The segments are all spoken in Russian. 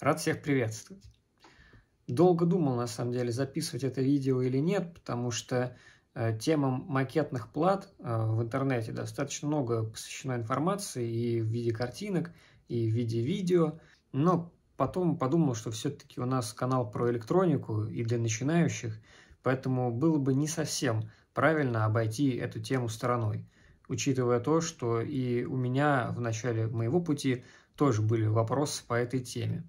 Рад всех приветствовать. Долго думал, на самом деле, записывать это видео или нет, потому что э, темам макетных плат э, в интернете достаточно много посвящено информации и в виде картинок, и в виде видео, но потом подумал, что все-таки у нас канал про электронику и для начинающих, поэтому было бы не совсем правильно обойти эту тему стороной, учитывая то, что и у меня в начале моего пути тоже были вопросы по этой теме.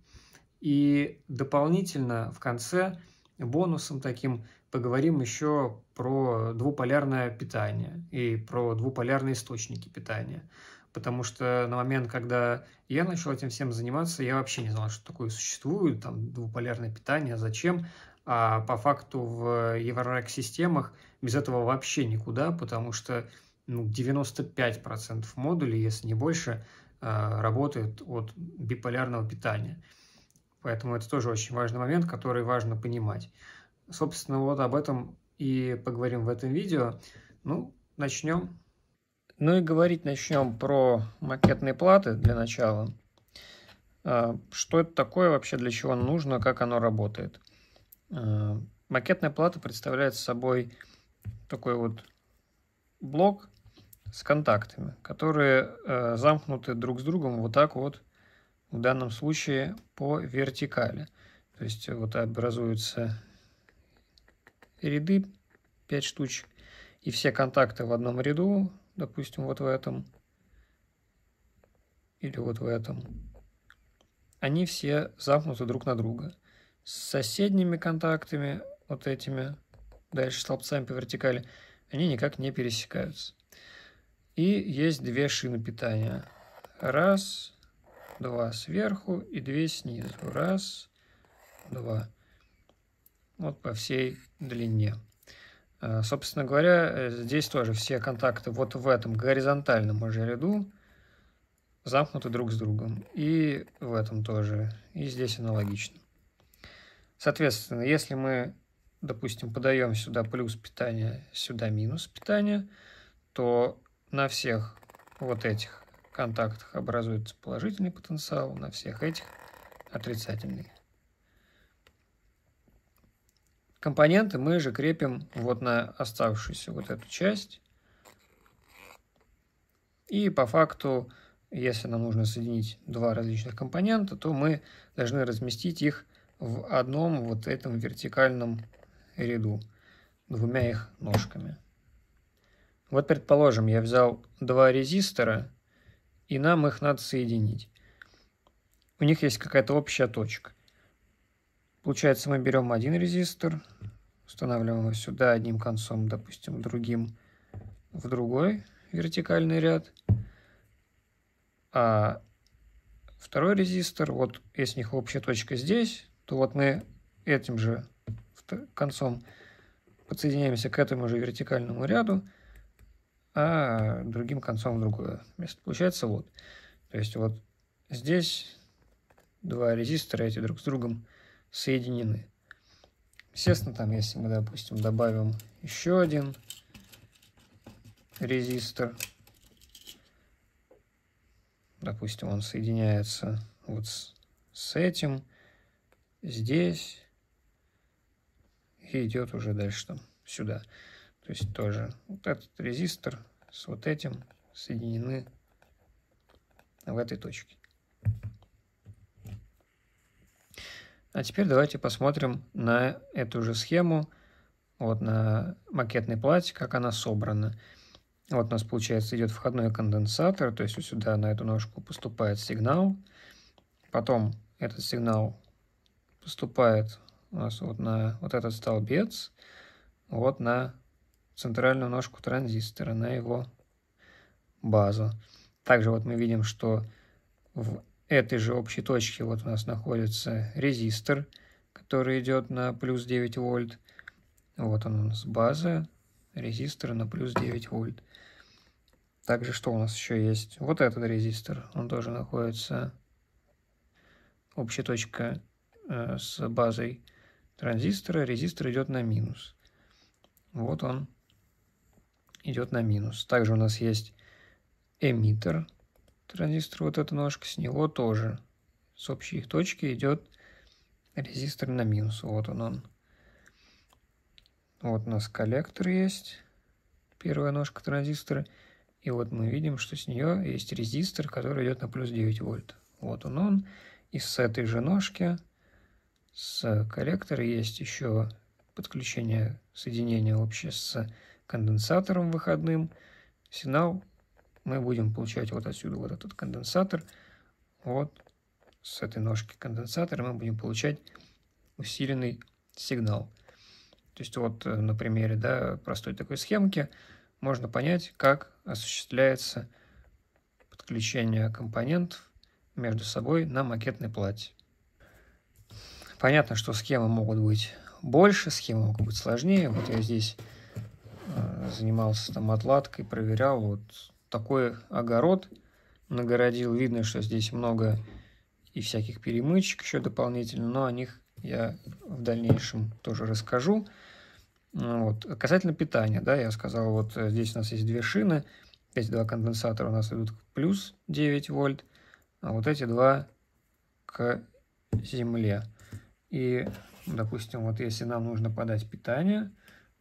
И дополнительно в конце бонусом таким поговорим еще про двуполярное питание и про двуполярные источники питания. Потому что на момент, когда я начал этим всем заниматься, я вообще не знал, что такое существует, там двуполярное питание, а зачем. А по факту в Еврорек-системах без этого вообще никуда, потому что ну, 95% модулей, если не больше, а, работают от биполярного питания. Поэтому это тоже очень важный момент, который важно понимать. Собственно, вот об этом и поговорим в этом видео. Ну, начнем. Ну и говорить начнем про макетные платы для начала. А, что это такое вообще, для чего нужно, как оно работает. А, макетная плата представляет собой такой вот блок с контактами, которые э, замкнуты друг с другом вот так вот в данном случае по вертикали. То есть э, вот образуются ряды 5 штучек, и все контакты в одном ряду, допустим, вот в этом или вот в этом, они все замкнуты друг на друга. С соседними контактами, вот этими, дальше столбцами по вертикали, они никак не пересекаются. И есть две шины питания. Раз, 2 сверху и 2 снизу. Раз, два. Вот по всей длине. А, собственно говоря, э, здесь тоже все контакты вот в этом горизонтальном уже ряду замкнуты друг с другом. И в этом тоже. И здесь аналогично. Соответственно, если мы, допустим, подаем сюда плюс питание, сюда минус питание, то на всех вот этих контактах образуется положительный потенциал, на всех этих отрицательный. Компоненты мы же крепим вот на оставшуюся вот эту часть. И по факту, если нам нужно соединить два различных компонента, то мы должны разместить их в одном вот этом вертикальном ряду, двумя их ножками. Вот, предположим, я взял два резистора – и нам их надо соединить. У них есть какая-то общая точка. Получается, мы берем один резистор, устанавливаем его сюда одним концом, допустим, другим в другой вертикальный ряд. А второй резистор, вот если у них общая точка здесь, то вот мы этим же концом подсоединяемся к этому же вертикальному ряду – а другим концом в другое место. Получается вот. То есть вот здесь два резистора эти друг с другом соединены. Естественно, там, если мы, допустим, добавим еще один резистор, допустим, он соединяется вот с, с этим, здесь, и идет уже дальше там, сюда. То есть тоже вот этот резистор с вот этим соединены в этой точке. А теперь давайте посмотрим на эту же схему, вот на макетной плате, как она собрана. Вот у нас, получается, идет входной конденсатор, то есть сюда на эту ножку поступает сигнал. Потом этот сигнал поступает у нас вот на вот этот столбец, вот на центральную ножку транзистора, на его базу. Также вот мы видим, что в этой же общей точке вот у нас находится резистор, который идет на плюс 9 вольт. Вот он у нас база резистора на плюс 9 вольт. Также что у нас еще есть? Вот этот резистор, он тоже находится общая точка э, с базой транзистора, резистор идет на минус. Вот он идет на минус. Также у нас есть эмиттер, транзистор, вот эта ножка, с него тоже с общей их точки идет резистор на минус. Вот он он. Вот у нас коллектор есть, первая ножка транзистора. И вот мы видим, что с нее есть резистор, который идет на плюс 9 вольт. Вот он он. И с этой же ножки, с коллектора есть еще подключение, соединение общее с конденсатором выходным. Сигнал мы будем получать вот отсюда вот этот конденсатор. Вот с этой ножки конденсатора мы будем получать усиленный сигнал. То есть вот э, на примере да, простой такой схемки можно понять, как осуществляется подключение компонентов между собой на макетной плате. Понятно, что схемы могут быть больше, схемы могут быть сложнее. Вот я здесь Э, занимался там отладкой, проверял. Вот такой огород нагородил. Видно, что здесь много и всяких перемычек еще дополнительно, но о них я в дальнейшем тоже расскажу. Вот. Касательно питания, да, я сказал, вот э, здесь у нас есть две шины, эти два конденсатора у нас идут к плюс 9 вольт, а вот эти два к земле. И, допустим, вот если нам нужно подать питание,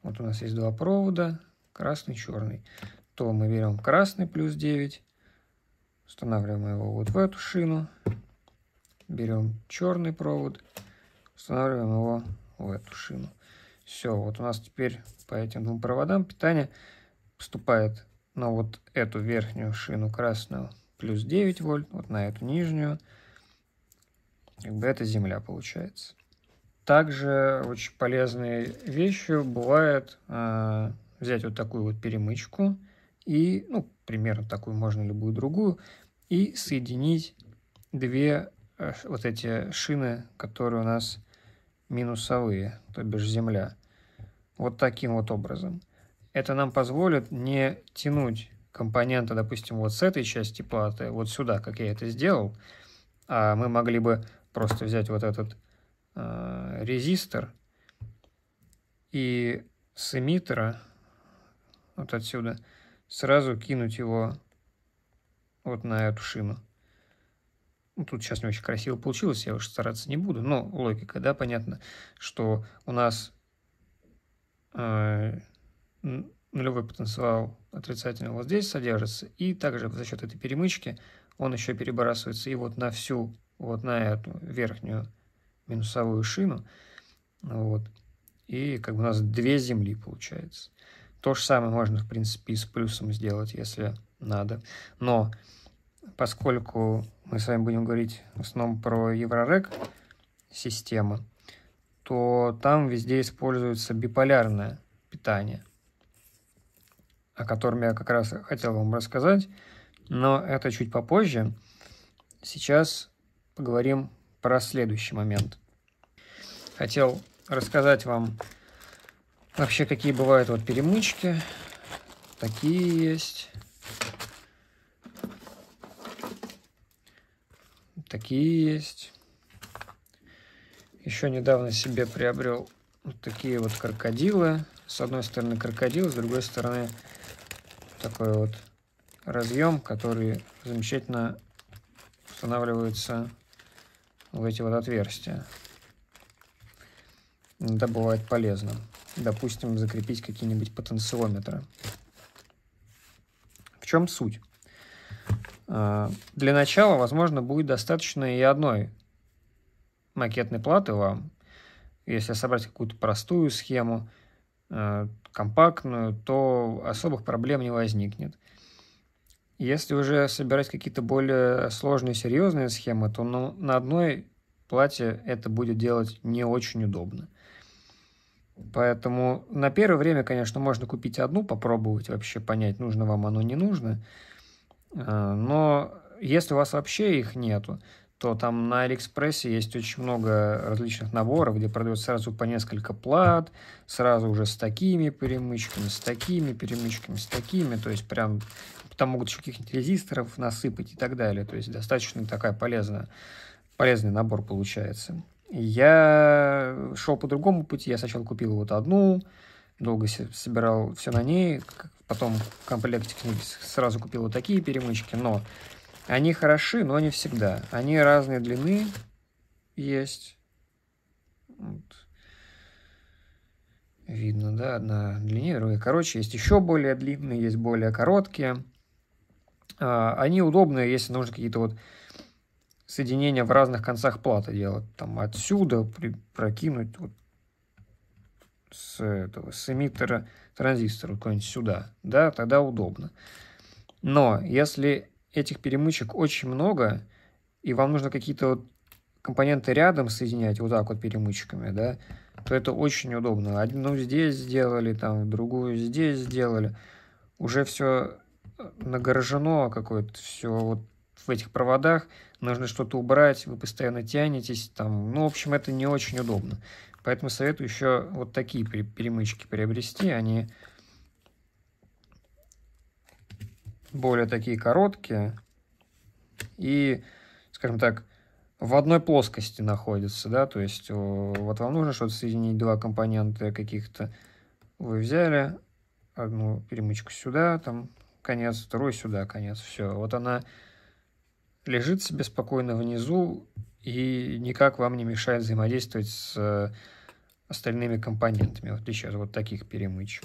вот у нас есть два провода, красный, черный. То мы берем красный плюс 9, устанавливаем его вот в эту шину. Берем черный провод, устанавливаем его в эту шину. Все, вот у нас теперь по этим двум проводам питание поступает на вот эту верхнюю шину красную плюс 9 вольт, вот на эту нижнюю. Как бы это земля получается. Также очень полезной вещью бывает э, взять вот такую вот перемычку и, ну, примерно такую, можно любую другую, и соединить две э, вот эти шины, которые у нас минусовые, то бишь земля. Вот таким вот образом. Это нам позволит не тянуть компоненты допустим, вот с этой части платы вот сюда, как я это сделал, а мы могли бы просто взять вот этот Э, резистор и с эмиттера вот отсюда сразу кинуть его вот на эту шину. Ну, тут сейчас не очень красиво получилось, я уж стараться не буду. Но логика, да, понятно, что у нас э, нулевой потенциал отрицательный вот здесь содержится, и также за счет этой перемычки он еще перебрасывается и вот на всю, вот на эту верхнюю минусовую шину. Вот. И как бы у нас две земли получается. То же самое можно, в принципе, и с плюсом сделать, если надо. Но поскольку мы с вами будем говорить в основном про Еврорек системы, то там везде используется биполярное питание, о котором я как раз хотел вам рассказать, но это чуть попозже. Сейчас поговорим про следующий момент. Хотел рассказать вам вообще, какие бывают вот перемычки. Такие есть. Такие есть. Еще недавно себе приобрел вот такие вот крокодилы. С одной стороны крокодил, с другой стороны такой вот разъем, который замечательно устанавливается в эти вот отверстия. Это бывает полезно. Допустим, закрепить какие-нибудь потенциометры. В чем суть? А, для начала, возможно, будет достаточно и одной макетной платы вам. Если собрать какую-то простую схему, а, компактную, то особых проблем не возникнет. Если уже собирать какие-то более сложные, серьезные схемы, то на, ну, на одной плате это будет делать не очень удобно. Поэтому на первое время, конечно, можно купить одну, попробовать вообще понять, нужно вам оно, не нужно. Э, но если у вас вообще их нету, то там на Алиэкспрессе есть очень много различных наборов, где продают сразу по несколько плат, сразу уже с такими перемычками, с такими перемычками, с такими, то есть прям Типа, там могут еще каких-нибудь резисторов насыпать и так далее. То есть достаточно такая полезная, полезный набор получается. Я шел по другому пути. Я сначала купил вот одну, долго собирал все на ней, потом в комплекте книги сразу купил вот такие перемычки, но они хороши, но не всегда. Они разные длины есть. Вот. Видно, да, одна длиннее, другая короче. Есть еще более длинные, есть более короткие. А, они удобные, если нужно какие-то вот соединения в разных концах платы делать. Там отсюда при, прокинуть вот с, этого, с эмиттера транзистора куда-нибудь сюда. Да, тогда удобно. Но если этих перемычек очень много, и вам нужно какие-то вот компоненты рядом соединять вот так вот перемычками, да, то это очень удобно. Одну здесь сделали, там, другую здесь сделали. Уже все нагорожено какое-то все вот в этих проводах, нужно что-то убрать, вы постоянно тянетесь, там, ну, в общем, это не очень удобно. Поэтому советую еще вот такие перемычки приобрести, они более такие короткие и, скажем так, в одной плоскости находятся, да, то есть э, вот вам нужно что-то соединить, два компонента каких-то, вы взяли одну перемычку сюда, там конец, второй сюда конец, все. Вот она лежит себе спокойно внизу и никак вам не мешает взаимодействовать с э, остальными компонентами, в отличие от вот таких перемычек.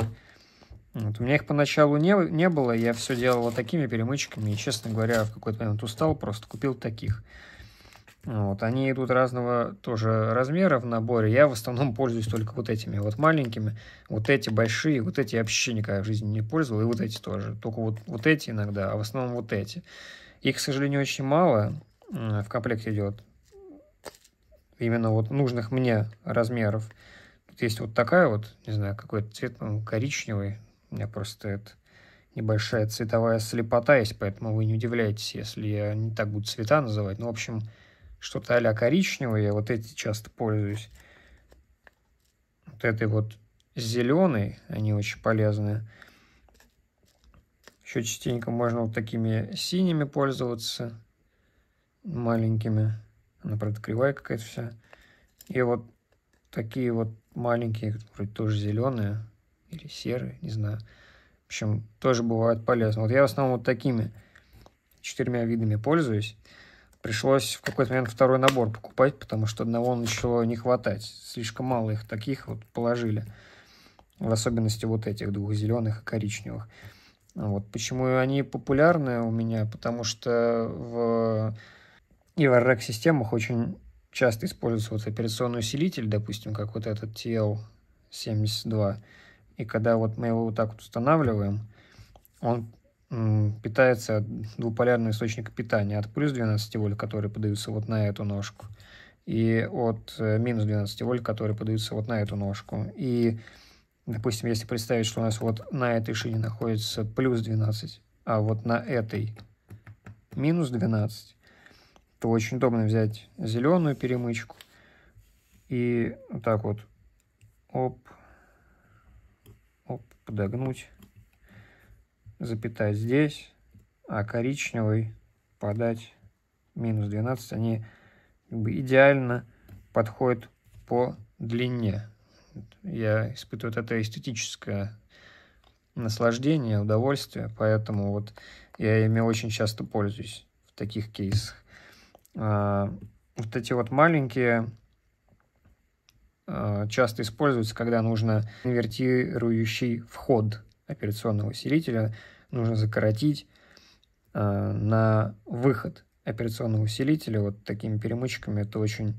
Вот. У меня их поначалу не, не было, я все делал вот такими перемычками, и, честно говоря, в какой-то момент устал, просто купил таких. Вот, они идут разного тоже размера в наборе. Я в основном пользуюсь только вот этими вот маленькими. Вот эти большие, вот эти я вообще никогда в жизни не пользовал. И вот эти тоже. Только вот, вот эти иногда, а в основном вот эти. Их, к сожалению, очень мало в комплекте идет. Именно вот нужных мне размеров. Тут есть вот такая вот, не знаю, какой-то цвет, ну, коричневый. У меня просто это небольшая цветовая слепота есть, поэтому вы не удивляйтесь, если я не так буду цвета называть. Ну, в общем, что-то а коричневое, я вот эти часто пользуюсь. Вот этой вот зеленой, они очень полезные. Еще частенько можно вот такими синими пользоваться, маленькими. Она, правда, кривая какая-то вся. И вот такие вот маленькие, вроде тоже зеленые или серые, не знаю. В общем, тоже бывают полезны. Вот я в основном вот такими четырьмя видами пользуюсь пришлось в какой-то момент второй набор покупать, потому что одного начало не хватать. Слишком мало их таких вот положили. В особенности вот этих двух, зеленых и коричневых. Вот. Почему они популярны у меня? Потому что в и системах очень часто используется вот операционный усилитель, допустим, как вот этот TL72. И когда вот мы его вот так вот устанавливаем, он питается двуполярный источник питания от плюс 12 вольт, которые подаются вот на эту ножку, и от э, минус 12 вольт, которые подаются вот на эту ножку. И, допустим, если представить, что у нас вот на этой шине находится плюс 12, а вот на этой минус 12, то очень удобно взять зеленую перемычку и вот так вот оп, оп, подогнуть запятая здесь, а коричневый подать минус 12. Они как бы идеально подходят по длине. Я испытываю вот это эстетическое наслаждение, удовольствие, поэтому вот я ими очень часто пользуюсь в таких кейсах. А, вот эти вот маленькие а, часто используются, когда нужно инвертирующий вход – операционного усилителя нужно закоротить э, на выход операционного усилителя вот такими перемычками. Это очень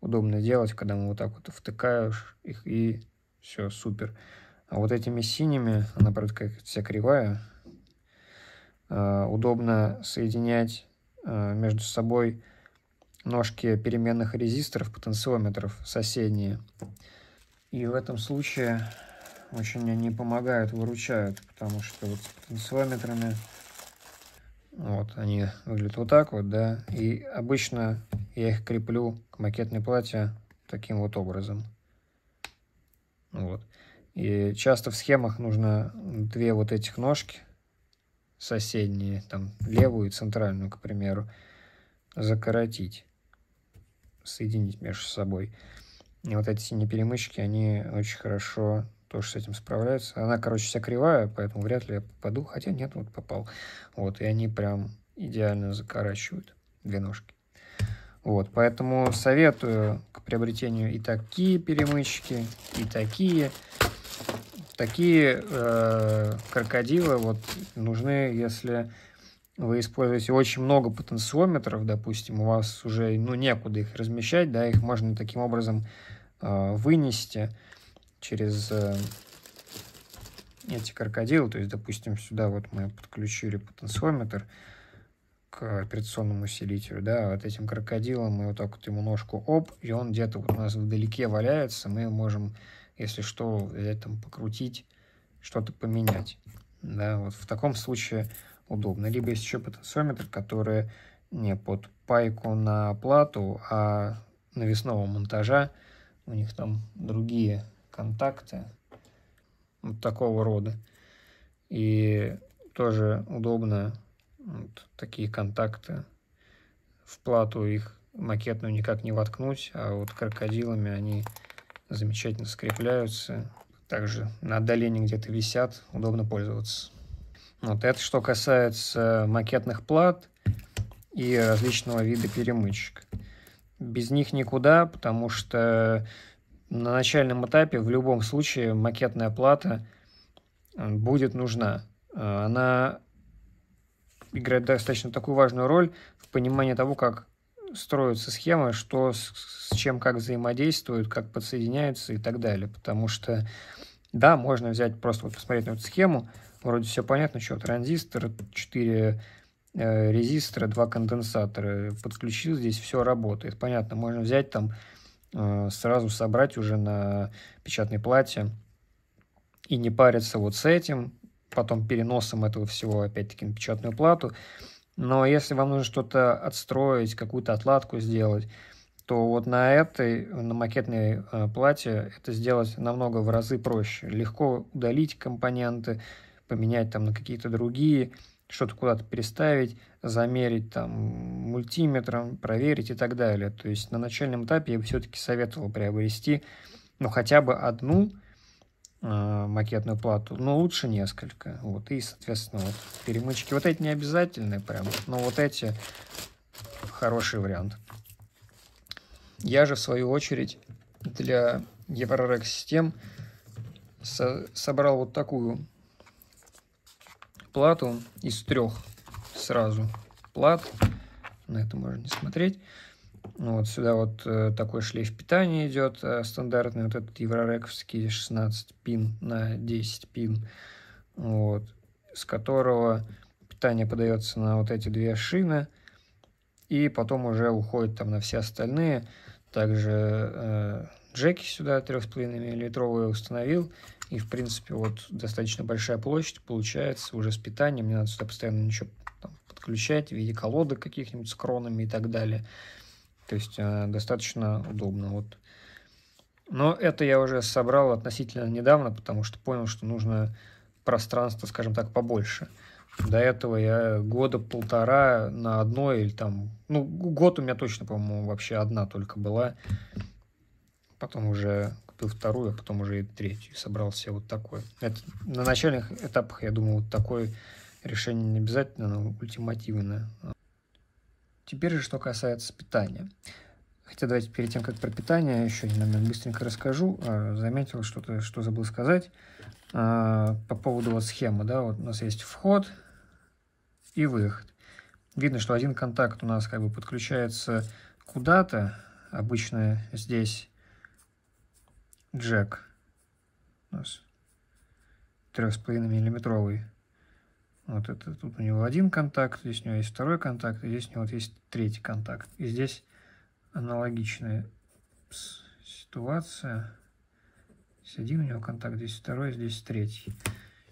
удобно делать, когда мы вот так вот втыкаешь их и все, супер. А вот этими синими, она, правда, как вся кривая, э, удобно соединять э, между собой ножки переменных резисторов, потенциометров соседние. И в этом случае очень они помогают, выручают, потому что вот с потенциометрами вот они выглядят вот так вот, да. И обычно я их креплю к макетной плате таким вот образом. Вот. И часто в схемах нужно две вот этих ножки соседние, там левую и центральную, к примеру, закоротить, соединить между собой. И вот эти синие перемычки, они очень хорошо тоже с этим справляется, Она, короче, вся кривая, поэтому вряд ли я попаду. Хотя нет, вот попал. Вот, и они прям идеально закорачивают две ножки. Вот, поэтому советую к приобретению и такие перемычки, и такие. Такие э, крокодилы вот нужны, если вы используете очень много потенциометров, допустим, у вас уже ну, некуда их размещать, да, их можно таким образом э, вынести через эм, эти крокодилы, то есть, допустим, сюда вот мы подключили потенциометр к операционному усилителю, да, вот этим крокодилом мы вот так вот ему ножку оп, и он где-то вот у нас вдалеке валяется, мы можем, если что, взять там покрутить, что-то поменять, да, вот в таком случае удобно. Либо есть еще потенциометр, который не под пайку на плату, а навесного монтажа, у них там другие контакты вот такого рода. И тоже удобно вот такие контакты в плату их макетную никак не воткнуть, а вот крокодилами они замечательно скрепляются. Также на отдалении где-то висят, удобно пользоваться. Вот это что касается макетных плат и различного вида перемычек. Без них никуда, потому что на начальном этапе в любом случае макетная плата э, будет нужна. Э, она играет достаточно такую важную роль в понимании того, как строится схема что с, чем как взаимодействуют, как подсоединяются и так далее. Потому что, да, можно взять просто вот посмотреть на эту схему, вроде все понятно, что транзистор, 4 э, резистора, два конденсатора, подключил здесь, все работает. Понятно, можно взять там Э, сразу собрать уже на печатной плате и не париться вот с этим, потом переносом этого всего опять-таки на печатную плату. Но если вам нужно что-то отстроить, какую-то отладку сделать, то вот на этой, на макетной э, плате это сделать намного в разы проще. Легко удалить компоненты, поменять там на какие-то другие, что-то куда-то переставить, замерить там мультиметром, проверить и так далее. То есть на начальном этапе я бы все-таки советовал приобрести ну, хотя бы одну э, макетную плату, но лучше несколько. Вот. И, соответственно, вот перемычки. Вот эти не обязательные прям, но вот эти хороший вариант. Я же, в свою очередь, для Eurorex систем со собрал вот такую плату из трех сразу плат. На это можно не смотреть. Ну вот сюда вот э, такой шлейф питания идет э, стандартный, вот этот еврорековский 16 пин на 10 пин, вот, с которого питание подается на вот эти две шины, и потом уже уходит там на все остальные. Также э, джеки сюда 3,5 литровые установил, и, в принципе, вот достаточно большая площадь получается уже с питанием. мне надо сюда постоянно ничего там, подключать в виде колодок каких-нибудь с кронами и так далее. То есть э, достаточно удобно. Вот. Но это я уже собрал относительно недавно, потому что понял, что нужно пространство, скажем так, побольше. До этого я года полтора на одной или там... Ну, год у меня точно, по-моему, вообще одна только была. Потом уже купил вторую, а потом уже и третью. собрался вот такой. Это, на начальных этапах, я думаю, вот такое решение не обязательно, но ультимативное. Теперь же, что касается питания. Хотя давайте перед тем, как про питание, еще, наверное, быстренько расскажу. А, заметил что-то, что забыл сказать. А, по поводу вот схемы, да, вот у нас есть вход и выход. Видно, что один контакт у нас как бы подключается куда-то, обычно здесь джек у нас трех с половиной миллиметровый. Вот это тут у него один контакт, здесь у него есть второй контакт, и здесь у него вот есть третий контакт. И здесь аналогичная ситуация. Здесь один у него контакт, здесь второй, здесь третий.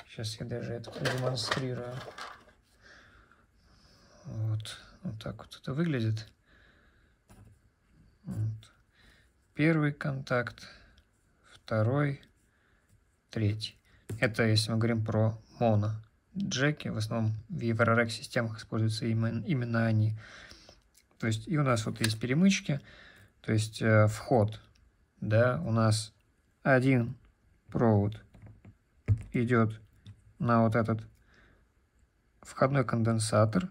Сейчас я даже это продемонстрирую. Вот, вот так вот это выглядит. Вот. Первый контакт второй, третий. Это если мы говорим про моно джеки, в основном в EVRRX системах используются именно, именно они. То есть и у нас вот есть перемычки, то есть э, вход, да, у нас один провод идет на вот этот входной конденсатор,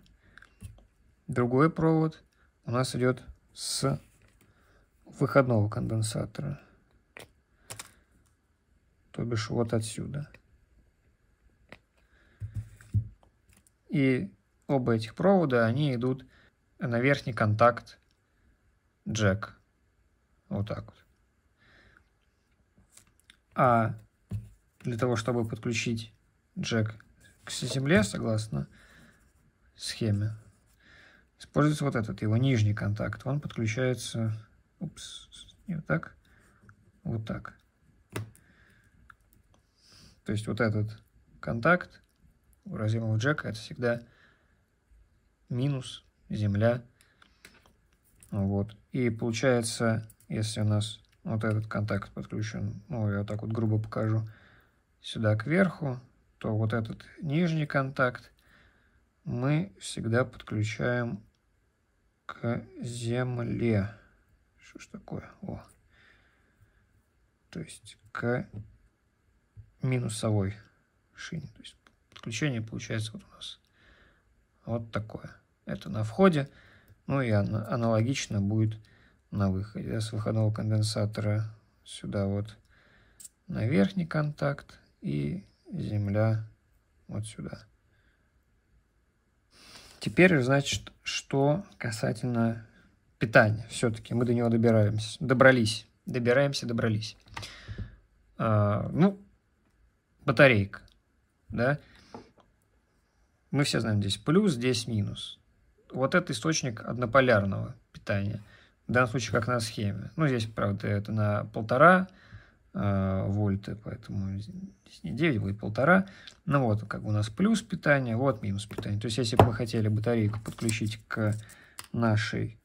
другой провод у нас идет с выходного конденсатора то бишь вот отсюда. И оба этих провода, они идут на верхний контакт джек. Вот так вот. А для того, чтобы подключить джек к земле, согласно схеме, используется вот этот, его нижний контакт. Он подключается... Упс, не вот так, вот так. То есть вот этот контакт у разъемного джека это всегда минус, земля. Вот. И получается, если у нас вот этот контакт подключен, ну, я вот так вот грубо покажу, сюда кверху, то вот этот нижний контакт мы всегда подключаем к земле. Что ж такое? О. То есть к минусовой шине. То есть подключение получается вот у нас вот такое. Это на входе, ну и аналогично будет на выходе. Я с выходного конденсатора сюда вот на верхний контакт и земля вот сюда. Теперь, значит, что касательно питания. Все-таки мы до него добираемся, добрались. Добираемся, добрались. А, ну, батарейка, да, мы все знаем, здесь плюс, здесь минус. Вот это источник однополярного питания, в данном случае как на схеме. Ну, здесь, правда, это на полтора э, вольта, поэтому здесь не 9 будет полтора. Ну вот, как у нас плюс питания, вот минус питания, То есть, если бы мы хотели батарейку подключить к нашей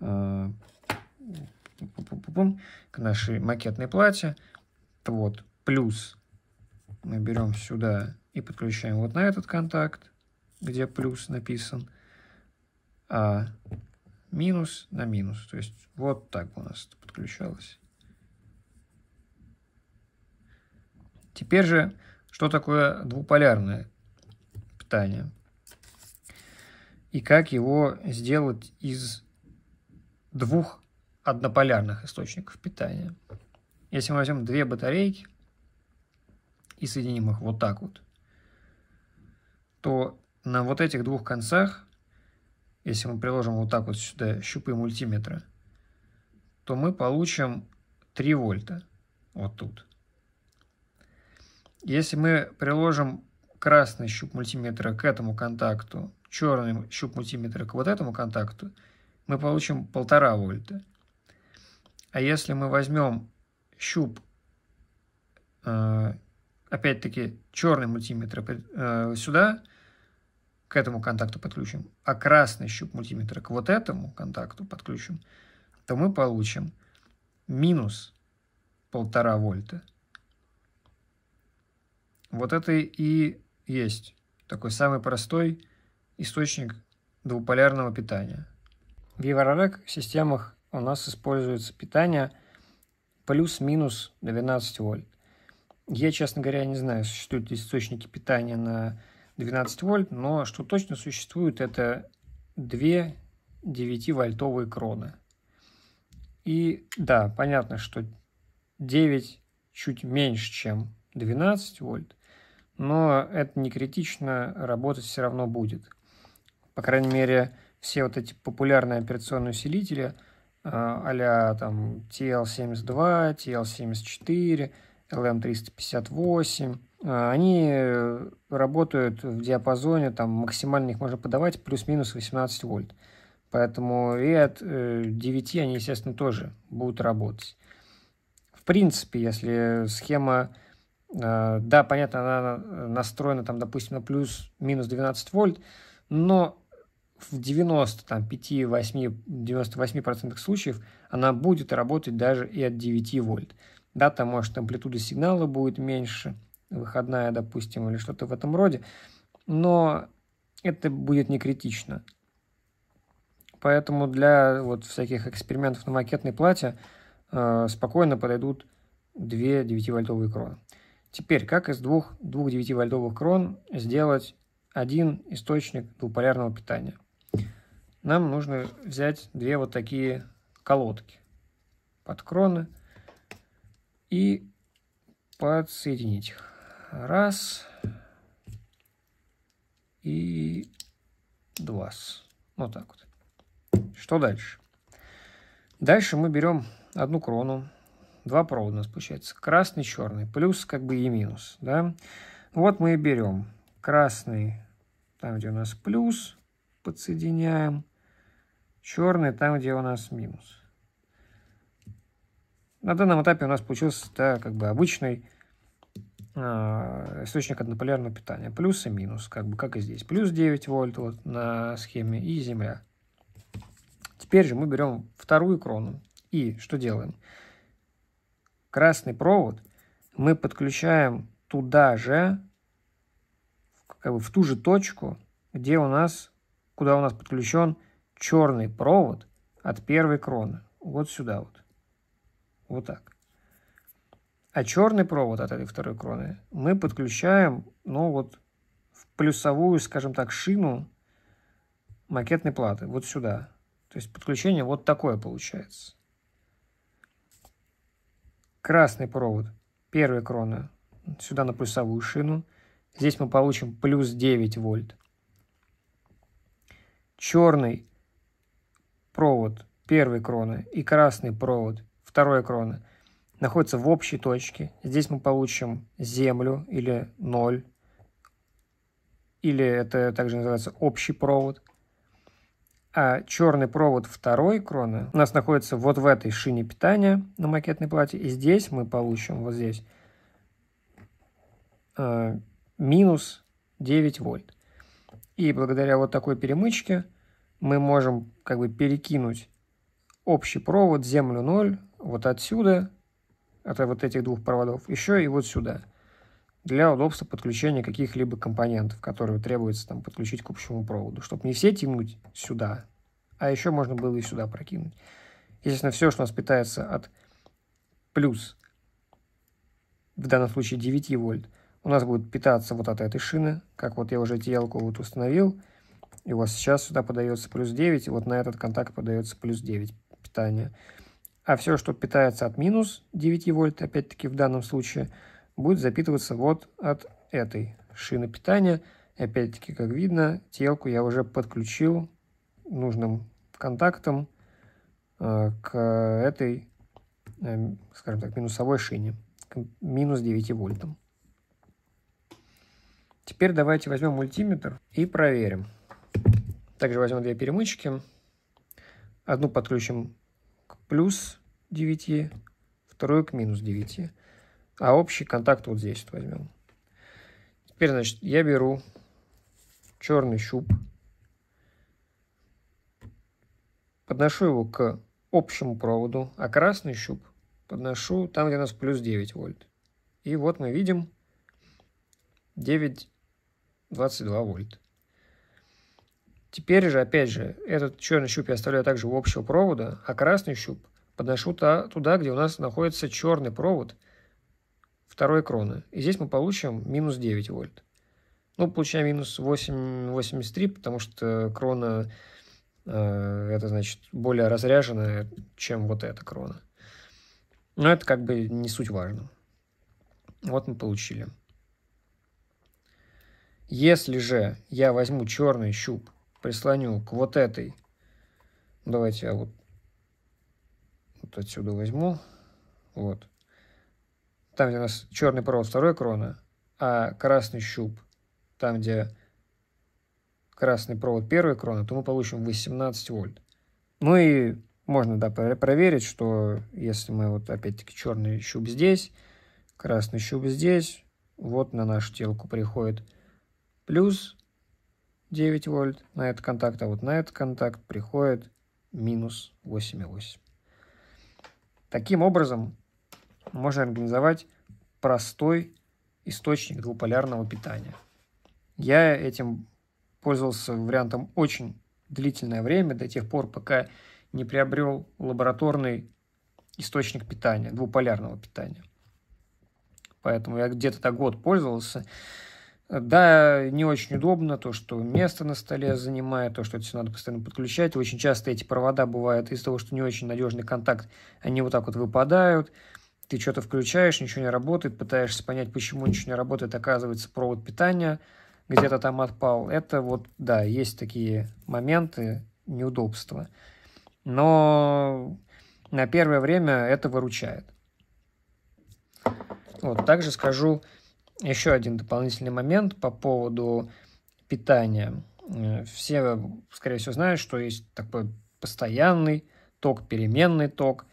э, к нашей макетной плате, то вот плюс мы берем сюда и подключаем вот на этот контакт, где плюс написан, а минус на минус. То есть вот так у нас это подключалось. Теперь же, что такое двуполярное питание? И как его сделать из двух однополярных источников питания? Если мы возьмем две батарейки, и соединим их вот так вот, то на вот этих двух концах, если мы приложим вот так вот сюда щупы мультиметра, то мы получим 3 вольта вот тут. Если мы приложим красный щуп мультиметра к этому контакту, черный щуп мультиметра к вот этому контакту, мы получим 1,5 вольта. А если мы возьмем щуп э, опять-таки, черный мультиметр э, сюда, к этому контакту подключим, а красный щуп мультиметра к вот этому контакту подключим, то мы получим минус полтора вольта. Вот это и есть такой самый простой источник двуполярного питания. В Еврорек системах у нас используется питание плюс-минус 12 вольт. Я, честно говоря, не знаю, существуют ли источники питания на 12 вольт, но что точно существует, это две 9-вольтовые кроны. И да, понятно, что 9 чуть меньше, чем 12 вольт, но это не критично, работать все равно будет. По крайней мере, все вот эти популярные операционные усилители а, а-ля там TL72, TL74, LM358. А, они э, работают в диапазоне, там максимально их можно подавать, плюс-минус 18 вольт. Поэтому и от 9 э, они, естественно, тоже будут работать. В принципе, если схема, э, да, понятно, она настроена, там, допустим, на плюс-минус 12 вольт, но в 95-98% случаев она будет работать даже и от 9 вольт да, там, может, амплитуда сигнала будет меньше, выходная, допустим, или что-то в этом роде, но это будет не критично. Поэтому для вот всяких экспериментов на макетной плате э, спокойно подойдут две 9-вольтовые кроны. Теперь, как из двух, двух 9-вольтовых крон сделать один источник двуполярного питания? Нам нужно взять две вот такие колодки под кроны – и подсоединить. их Раз и два. Вот так вот. Что дальше? Дальше мы берем одну крону. Два провода у нас получается. Красный, черный. Плюс как бы и минус. Да? Вот мы и берем красный, там где у нас плюс, подсоединяем. Черный там, где у нас минус. На данном этапе у нас получился да, как бы обычный э, источник однополярного питания. Плюс и минус, как бы как и здесь. Плюс 9 вольт вот, на схеме и земля. Теперь же мы берем вторую крону. И что делаем? Красный провод мы подключаем туда же, как бы в ту же точку, где у нас, куда у нас подключен черный провод от первой кроны. Вот сюда вот. Вот так. А черный провод от этой второй кроны мы подключаем, ну вот, в плюсовую, скажем так, шину макетной платы, вот сюда. То есть подключение вот такое получается. Красный провод, первая крона, сюда на плюсовую шину. Здесь мы получим плюс 9 вольт. Черный провод первой кроны и красный провод второй крона, находится в общей точке. Здесь мы получим землю или ноль, или это также называется общий провод. А черный провод второй кроны у нас находится вот в этой шине питания на макетной плате. И здесь мы получим вот здесь э, минус 9 вольт. И благодаря вот такой перемычке мы можем как бы перекинуть общий провод, землю 0, вот отсюда, от вот этих двух проводов, еще и вот сюда, для удобства подключения каких-либо компонентов, которые требуется там подключить к общему проводу, чтобы не все тянуть сюда, а еще можно было и сюда прокинуть. Естественно, все, что у нас питается от плюс, в данном случае 9 вольт, у нас будет питаться вот от этой шины, как вот я уже эту елку вот установил, и у вас сейчас сюда подается плюс 9, и вот на этот контакт подается плюс 9 питания а все, что питается от минус 9 вольт, опять-таки в данном случае, будет запитываться вот от этой шины питания. Опять-таки, как видно, телку я уже подключил нужным контактом э, к этой, э, скажем так, минусовой шине, к минус 9 вольтам. Теперь давайте возьмем мультиметр и проверим. Также возьмем две перемычки. Одну подключим плюс 9, вторую к минус 9. А общий контакт вот здесь вот возьмем. Теперь, значит, я беру черный щуп, подношу его к общему проводу, а красный щуп подношу там, где у нас плюс 9 вольт. И вот мы видим 9,22 вольт. Теперь же, опять же, этот черный щуп я оставляю также у общего провода, а красный щуп подношу туда, где у нас находится черный провод второй кроны. И здесь мы получим минус 9 вольт. Ну, получаем минус 8,83, потому что крона, э, это значит, более разряженная, чем вот эта крона. Но это как бы не суть важно. Вот мы получили. Если же я возьму черный щуп прислоню к вот этой. Давайте я вот, вот отсюда возьму. Вот. Там, где у нас черный провод второй крона, а красный щуп, там, где красный провод первой крона, то мы получим 18 вольт. Ну и можно да, проверить, что если мы вот опять-таки черный щуп здесь, красный щуп здесь, вот на нашу телку приходит плюс 9 вольт на этот контакт, а вот на этот контакт приходит минус 8,8. Таким образом, можно организовать простой источник двуполярного питания. Я этим пользовался вариантом очень длительное время, до тех пор, пока не приобрел лабораторный источник питания, двуполярного питания. Поэтому я где-то так год пользовался. Да, не очень удобно то, что место на столе занимает, то, что это все надо постоянно подключать. Очень часто эти провода бывают из-за того, что не очень надежный контакт, они вот так вот выпадают. Ты что-то включаешь, ничего не работает, пытаешься понять, почему ничего не работает, оказывается, провод питания где-то там отпал. Это вот, да, есть такие моменты неудобства. Но на первое время это выручает. Вот, также скажу, еще один дополнительный момент по поводу питания. Э, все, скорее всего, знают, что есть такой постоянный ток, переменный ток.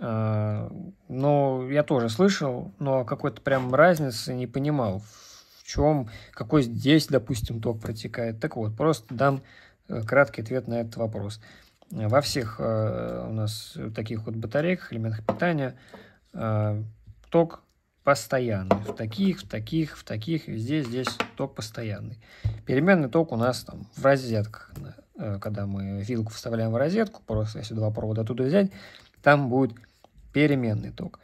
Э, но я тоже слышал, но какой-то прям разницы не понимал, в чем, какой здесь, допустим, ток протекает. Так вот, просто дам э, краткий ответ на этот вопрос. Во всех у нас таких вот батареях, элементах питания ток постоянный. В таких, в таких, в таких, везде здесь ток постоянный. Переменный ток у нас там в розетках. Э, когда мы вилку вставляем в розетку, просто если два провода оттуда взять, там будет переменный ток.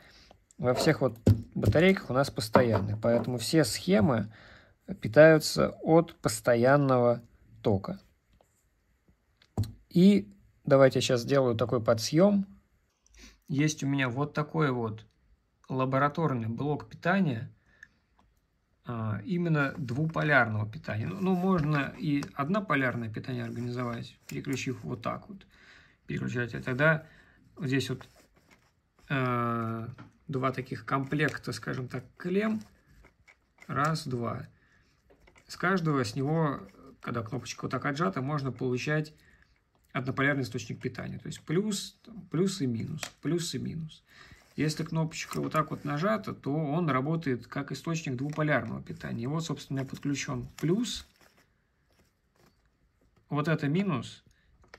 Во всех вот батарейках у нас постоянный, поэтому все схемы питаются от постоянного тока. И давайте я сейчас сделаю такой подсъем. Есть у меня вот такой вот лабораторный блок питания а, именно двуполярного питания. Ну, ну, можно и однополярное питание организовать, переключив вот так вот. Переключать, и а тогда вот здесь вот э, два таких комплекта, скажем так, клем. Раз, два. С каждого, с него, когда кнопочка вот так отжата, можно получать однополярный источник питания. То есть плюс, плюс и минус, плюс и минус. Если кнопочка вот так вот нажата, то он работает как источник двуполярного питания. И вот, собственно, подключен плюс. Вот это минус.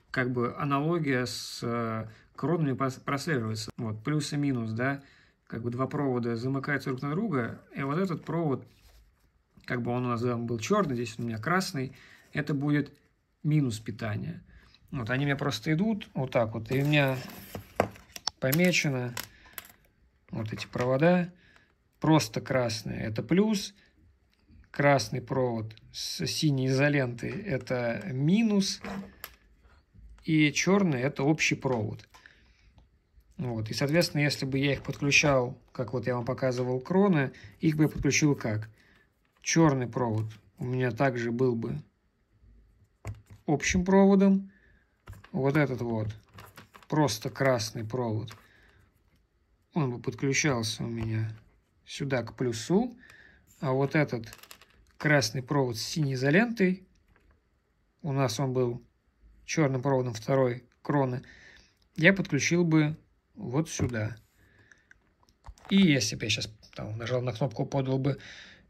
Как бы аналогия с э, кронами прослеживается. Вот плюс и минус, да. Как бы два провода замыкаются друг на друга. И вот этот провод, как бы он у нас был черный, здесь у меня красный. Это будет минус питания. Вот они у меня просто идут вот так вот. И у меня помечено вот эти провода. Просто красные – это плюс. Красный провод с синей изолентой – это минус. И черный – это общий провод. Вот. И, соответственно, если бы я их подключал, как вот я вам показывал кроны, их бы я подключил как? Черный провод у меня также был бы общим проводом. Вот этот вот, просто красный провод – он бы подключался у меня сюда к плюсу, а вот этот красный провод с синей изолентой, у нас он был черным проводом второй кроны, я подключил бы вот сюда. И если бы я сейчас там, нажал на кнопку «Подал бы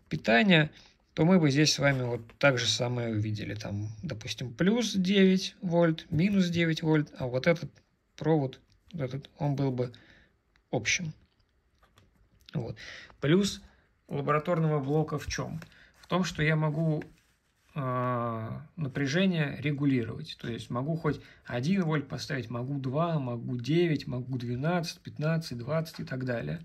питание», то мы бы здесь с вами вот так же самое увидели. Там, допустим, плюс 9 вольт, минус 9 вольт, а вот этот провод, вот этот, он был бы общем. Вот. Плюс лабораторного блока в чем? В том, что я могу э, напряжение регулировать. То есть могу хоть 1 вольт поставить, могу 2, могу 9, могу 12, 15, 20 и так далее.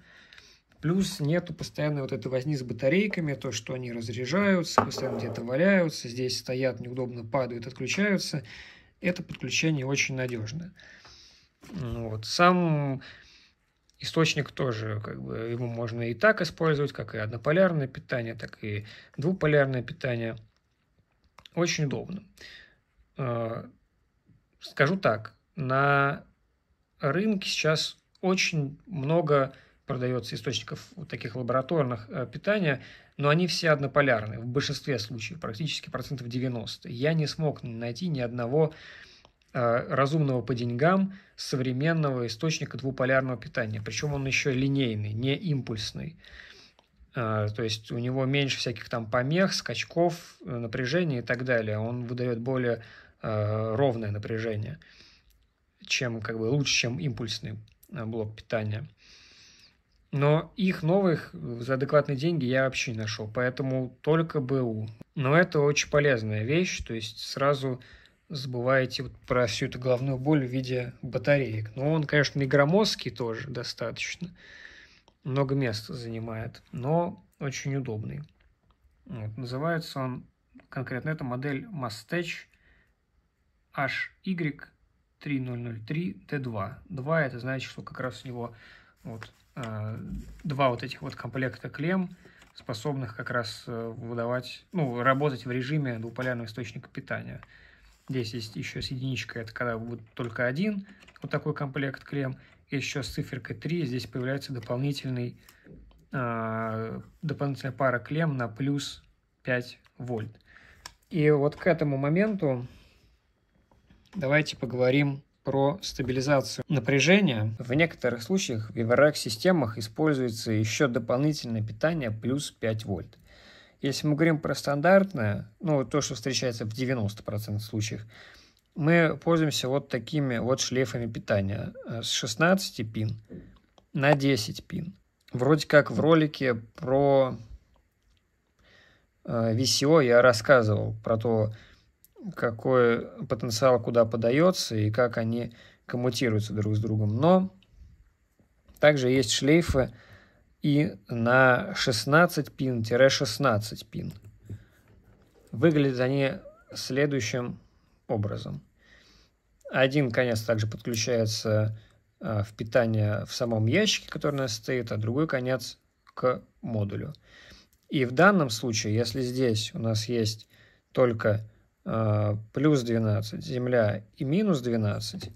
Плюс нету постоянной вот этой возни с батарейками, то, что они разряжаются, постоянно где-то валяются, здесь стоят, неудобно падают, отключаются. Это подключение очень надежное. Вот. Сам источник тоже, как бы, его можно и так использовать, как и однополярное питание, так и двуполярное питание. Очень удобно. А, скажу так, на рынке сейчас очень много продается источников вот таких лабораторных э, питания, но они все однополярные, в большинстве случаев, практически процентов 90. Я не смог найти ни одного Э, разумного по деньгам современного источника двуполярного питания. Причем он еще линейный, не импульсный. Э, то есть у него меньше всяких там помех, скачков, э, напряжения и так далее. Он выдает более ровное напряжение, чем как бы лучше, чем импульсный блок питания. Но их новых за адекватные деньги я вообще не нашел, поэтому только БУ. Но это очень полезная вещь, то есть сразу забываете вот про всю эту головную боль в виде батареек. Но ну, он, конечно, и громоздкий тоже достаточно. Много места занимает, но очень удобный. Вот, называется он, конкретно это модель Mastech HY3003T2. 2 это значит, что как раз у него вот, э, два вот этих вот комплекта клемм, способных как раз э, выдавать, ну, работать в режиме двуполярного источника питания. Здесь есть еще с единичкой, это когда вот только один вот такой комплект клем. И еще с циферкой 3 здесь появляется дополнительный, э, дополнительная пара клем на плюс 5 вольт. И вот к этому моменту давайте поговорим про стабилизацию напряжения. В некоторых случаях в EverRack системах используется еще дополнительное питание плюс 5 вольт если мы говорим про стандартное, ну, то, что встречается в 90% случаев, мы пользуемся вот такими вот шлейфами питания э, с 16 пин на 10 пин. Вроде как в ролике про э, VCO я рассказывал про то, какой потенциал куда подается и как они коммутируются друг с другом. Но также есть шлейфы и на 16 пин-16 пин. Выглядят они следующим образом. Один конец также подключается а, в питание в самом ящике, который у нас стоит, а другой конец к модулю. И в данном случае, если здесь у нас есть только а, плюс 12 земля и минус 12,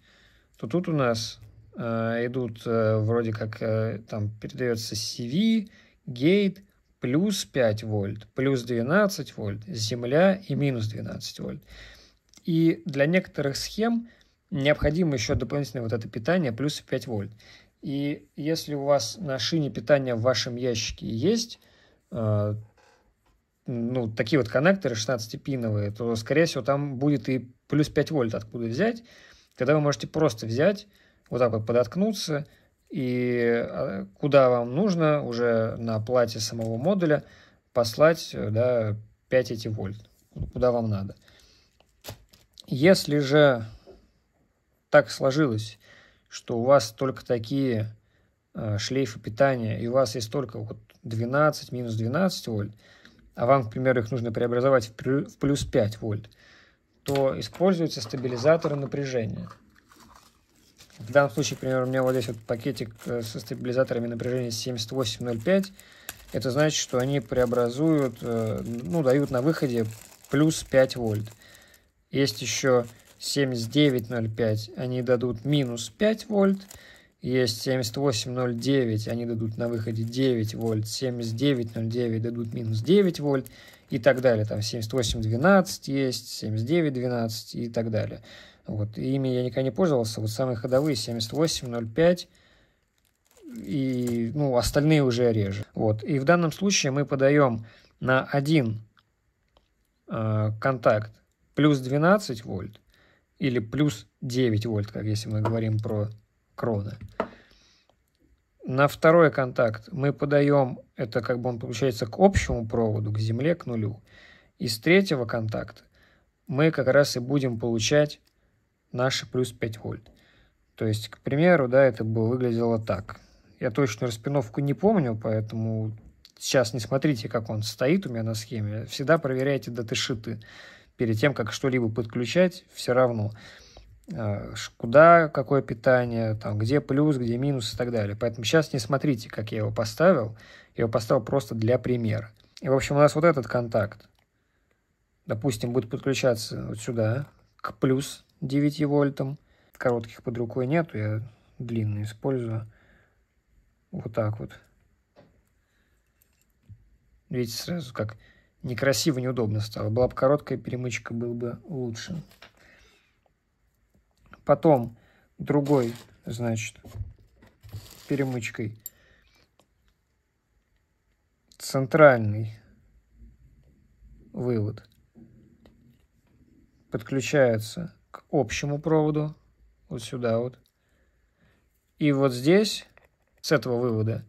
то тут у нас Э, идут э, вроде как э, там передается CV, gate плюс 5 вольт, плюс 12 вольт, земля и минус 12 вольт. И для некоторых схем необходимо еще дополнительное вот это питание плюс 5 вольт. И если у вас на шине питания в вашем ящике есть ну, такие вот коннекторы 16-пиновые, то, скорее всего, там будет и плюс 5 вольт откуда взять, тогда вы можете просто взять вот так вот подоткнуться, и а, куда вам нужно уже на плате самого модуля послать э, да, 5 эти вольт, куда вам надо. Если же так сложилось, что у вас только такие э, шлейфы питания, и у вас есть только вот 12, минус 12 вольт, а вам, к примеру, их нужно преобразовать в плюс 5 вольт, то используются стабилизаторы напряжения – в данном случае, к примеру, у меня вот здесь вот пакетик э, со стабилизаторами напряжения 7805. Это значит, что они преобразуют, э, ну, дают на выходе плюс 5 вольт. Есть еще 7905, они дадут минус 5 вольт. Есть 7809, они дадут на выходе 9 вольт. 7909 дадут минус 9 вольт и так далее. Там 7812 есть, 7912 и так далее. Вот, ими я никогда не пользовался. Вот самые ходовые 78, 05 и ну, остальные уже реже. Вот. И в данном случае мы подаем на один э, контакт плюс 12 вольт или плюс 9 вольт, как если мы говорим про крона. На второй контакт мы подаем, это как бы он получается к общему проводу, к земле, к нулю. И с третьего контакта мы как раз и будем получать наши плюс 5 вольт. То есть, к примеру, да, это было, выглядело так. Я точную распиновку не помню, поэтому сейчас не смотрите, как он стоит у меня на схеме. Всегда проверяйте даты-шиты перед тем, как что-либо подключать, все равно а, куда какое питание, там, где плюс, где минус и так далее. Поэтому сейчас не смотрите, как я его поставил. Я его поставил просто для примера. И, в общем, у нас вот этот контакт, допустим, будет подключаться вот сюда, к плюс, 9 вольтом. Коротких под рукой нету, я длинные использую. Вот так вот. Видите, сразу как некрасиво, неудобно стало. Была бы короткая перемычка, был бы лучше. Потом другой, значит, перемычкой центральный вывод подключается к общему проводу, вот сюда вот. И вот здесь, с этого вывода,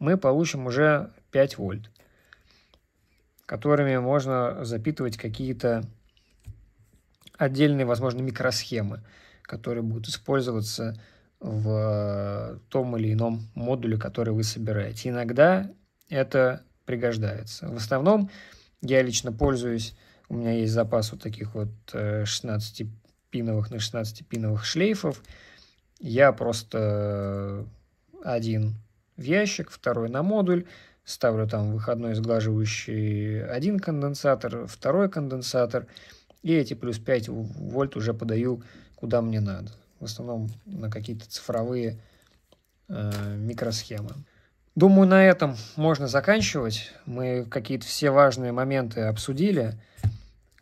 мы получим уже 5 вольт, которыми можно запитывать какие-то отдельные, возможно, микросхемы, которые будут использоваться в том или ином модуле, который вы собираете. Иногда это пригождается. В основном я лично пользуюсь у меня есть запас вот таких вот 16-пиновых э, на ну, 16-пиновых шлейфов. Я просто э, один в ящик, второй на модуль, ставлю там выходной сглаживающий один конденсатор, второй конденсатор, и эти плюс 5 вольт уже подаю куда мне надо. В основном на какие-то цифровые э, микросхемы. Думаю, на этом можно заканчивать. Мы какие-то все важные моменты обсудили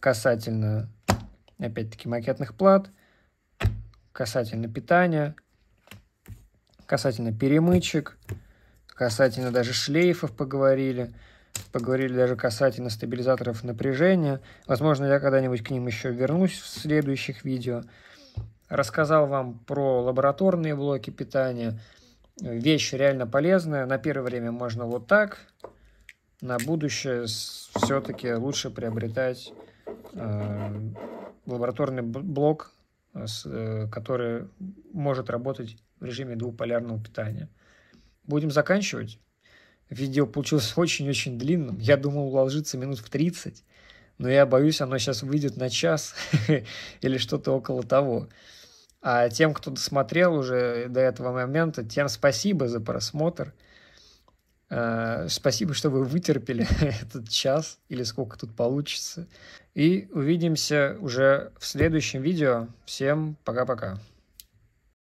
касательно, опять-таки, макетных плат, касательно питания, касательно перемычек, касательно даже шлейфов поговорили, поговорили даже касательно стабилизаторов напряжения. Возможно, я когда-нибудь к ним еще вернусь в следующих видео. Рассказал вам про лабораторные блоки питания. Вещь реально полезная. На первое время можно вот так. На будущее все-таки лучше приобретать Э, лабораторный блок, э, э, который может работать в режиме двуполярного питания. Будем заканчивать. Видео получилось очень-очень длинным. Я думал уложиться минут в 30, но я боюсь, оно сейчас выйдет на час или что-то около того. А тем, кто досмотрел уже до этого момента, тем спасибо за просмотр – Э, спасибо, что вы вытерпели этот час или сколько тут получится. И увидимся уже в следующем видео. Всем пока-пока.